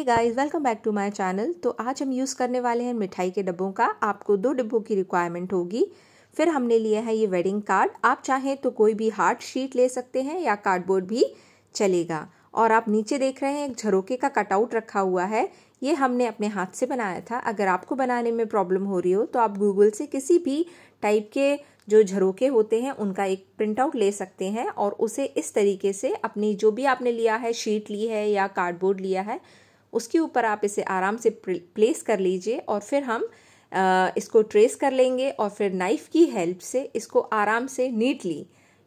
hey guys welcome back to my channel तो आज हम यूज़ करने वाले हैं मिठाई के डब्बों का आपको दो डिब्बों की रिक्वायरमेंट होगी फिर हमने लिया है ये वेडिंग कार्ड आप चाहें तो कोई भी हार्ड शीट ले सकते हैं या कार्डबोर्ड भी चलेगा और आप नीचे देख रहे हैं एक झरोके का कटआउट रखा हुआ है ये हमने अपने हाथ से बनाया था अगर आपको बनाने में प्रॉब्लम हो रही हो तो आप गूगल से किसी भी टाइप के जो झरोके होते हैं उनका एक प्रिंट आउट ले सकते हैं और उसे इस तरीके से अपनी जो भी आपने लिया है शीट ली है या कार्डबोर्ड लिया है उसके ऊपर आप इसे आराम से प्लेस कर लीजिए और फिर हम इसको ट्रेस कर लेंगे और फिर नाइफ़ की हेल्प से इसको आराम से नीटली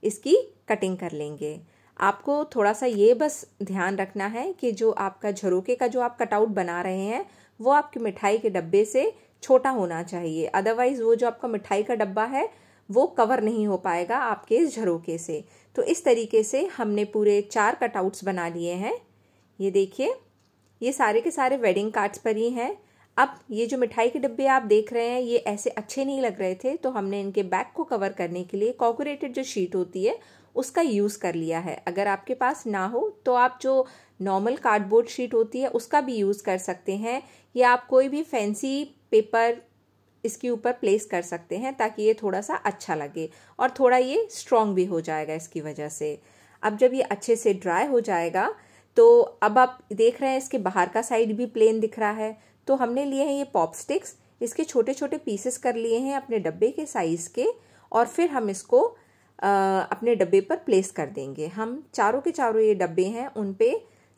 इसकी कटिंग कर लेंगे आपको थोड़ा सा ये बस ध्यान रखना है कि जो आपका झरोके का जो आप कटआउट बना रहे हैं वो आपकी मिठाई के डब्बे से छोटा होना चाहिए अदरवाइज़ वो जो आपका मिठाई का डब्बा है वो कवर नहीं हो पाएगा आपके इस झरोके से तो इस तरीके से हमने पूरे चार कटआउट्स बना लिए हैं ये देखिए ये सारे के सारे वेडिंग कार्ड्स पर ही हैं अब ये जो मिठाई के डिब्बे आप देख रहे हैं ये ऐसे अच्छे नहीं लग रहे थे तो हमने इनके बैक को कवर करने के लिए कॉकोरेटेड जो शीट होती है उसका यूज़ कर लिया है अगर आपके पास ना हो तो आप जो नॉर्मल कार्डबोर्ड शीट होती है उसका भी यूज़ कर सकते हैं या आप कोई भी फैंसी पेपर इसके ऊपर प्लेस कर सकते हैं ताकि ये थोड़ा सा अच्छा लगे और थोड़ा ये स्ट्रॉन्ग भी हो जाएगा इसकी वजह से अब जब ये अच्छे से ड्राई हो जाएगा तो अब आप देख रहे हैं इसके बाहर का साइड भी प्लेन दिख रहा है तो हमने लिए हैं ये पॉप स्टिक्स इसके छोटे छोटे पीसेस कर लिए हैं अपने डब्बे के साइज़ के और फिर हम इसको आ, अपने डब्बे पर प्लेस कर देंगे हम चारों के चारों ये डब्बे हैं उन पे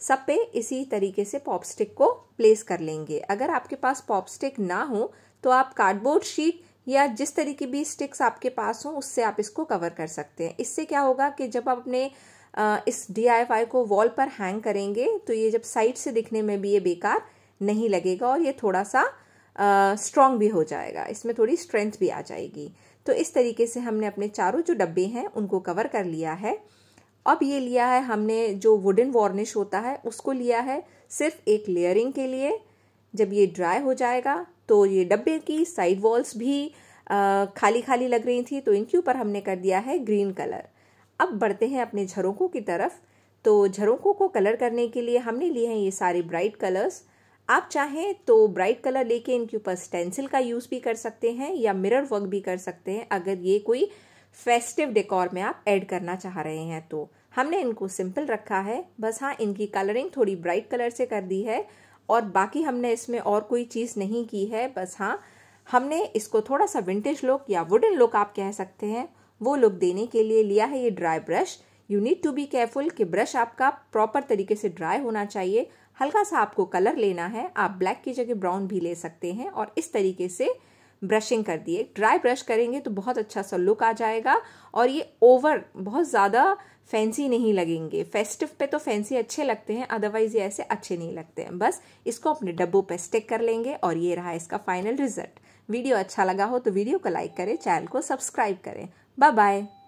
सब पे इसी तरीके से पॉपस्टिक को प्लेस कर लेंगे अगर आपके पास पॉपस्टिक ना हो तो आप कार्डबोर्ड शीट या जिस तरीके भी स्टिक्स आपके पास हों उससे आप इसको कवर कर सकते हैं इससे क्या होगा कि जब आप अपने इस डी को वॉल पर हैंग करेंगे तो ये जब साइड से दिखने में भी ये बेकार नहीं लगेगा और ये थोड़ा सा स्ट्रॉन्ग भी हो जाएगा इसमें थोड़ी स्ट्रेंथ भी आ जाएगी तो इस तरीके से हमने अपने चारों जो डब्बे हैं उनको कवर कर लिया है अब ये लिया है हमने जो वुडन वार्निश होता है उसको लिया है सिर्फ एक लेयरिंग के लिए जब ये ड्राई हो जाएगा तो ये डब्बे की साइड वॉल्स भी खाली खाली लग रही थी तो इनके ऊपर हमने कर दिया है ग्रीन कलर अब बढ़ते हैं अपने झरोखों की तरफ तो झरोखों को कलर करने के लिए हमने लिए हैं ये सारे ब्राइट कलर्स आप चाहें तो ब्राइट कलर लेके इनके ऊपर स्टेंसिल का यूज़ भी कर सकते हैं या मिरर वर्क भी कर सकते हैं अगर ये कोई फेस्टिव डेकोर में आप ऐड करना चाह रहे हैं तो हमने इनको सिंपल रखा है बस हाँ इनकी कलरिंग थोड़ी ब्राइट कलर से कर दी है और बाकी हमने इसमें और कोई चीज़ नहीं की है बस हाँ हमने इसको थोड़ा सा विंटेज लुक या वुडन लुक आप कह सकते हैं वो लुक देने के लिए लिया है ये dry brush you need to be careful कि ब्रश आपका प्रॉपर तरीके से ड्राई होना चाहिए हल्का सा आपको कलर लेना है आप ब्लैक की जगह ब्राउन भी ले सकते हैं और इस तरीके से ब्रशिंग कर दिए ड्राई ब्रश करेंगे तो बहुत अच्छा सा लुक आ जाएगा और ये ओवर बहुत ज़्यादा फैंसी नहीं लगेंगे फेस्टिव पे तो फैंसी अच्छे लगते हैं अदरवाइज ये ऐसे अच्छे नहीं लगते हैं बस इसको अपने डब्बों पे स्टिक कर लेंगे और ये रहा इसका फाइनल रिजल्ट वीडियो अच्छा लगा हो तो वीडियो को लाइक करें चैनल को सब्सक्राइब करें बाय बाय